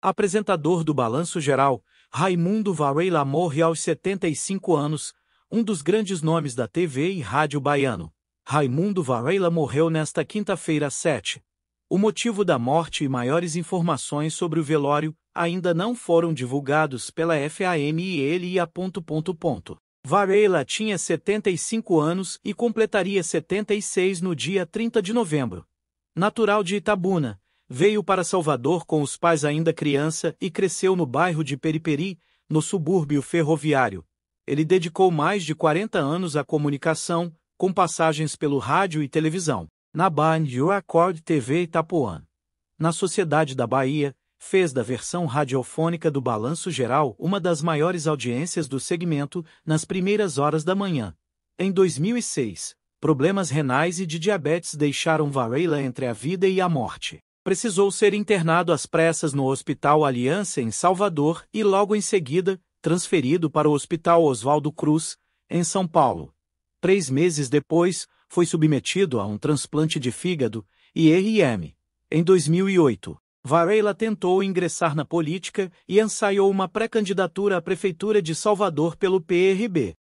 Apresentador do Balanço Geral, Raimundo Varela morre aos 75 anos, um dos grandes nomes da TV e rádio baiano. Raimundo Varela morreu nesta quinta-feira 7. O motivo da morte e maiores informações sobre o velório ainda não foram divulgados pela FAM e e a ponto ponto ponto. Varela tinha 75 anos e completaria 76 no dia 30 de novembro. Natural de Itabuna, Veio para Salvador com os pais ainda criança e cresceu no bairro de Periperi, no subúrbio ferroviário. Ele dedicou mais de 40 anos à comunicação, com passagens pelo rádio e televisão, na Band e Accord TV Itapuã. Na Sociedade da Bahia, fez da versão radiofônica do Balanço Geral uma das maiores audiências do segmento nas primeiras horas da manhã. Em 2006, problemas renais e de diabetes deixaram Varela entre a vida e a morte precisou ser internado às pressas no Hospital Aliança em Salvador e logo em seguida, transferido para o Hospital Oswaldo Cruz, em São Paulo. Três meses depois, foi submetido a um transplante de fígado, e IRM. Em 2008, Varela tentou ingressar na política e ensaiou uma pré-candidatura à Prefeitura de Salvador pelo PRB.